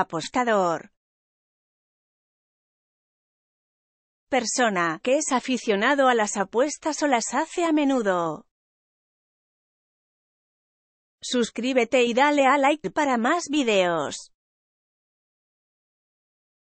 apostador. Persona que es aficionado a las apuestas o las hace a menudo. Suscríbete y dale a like para más videos.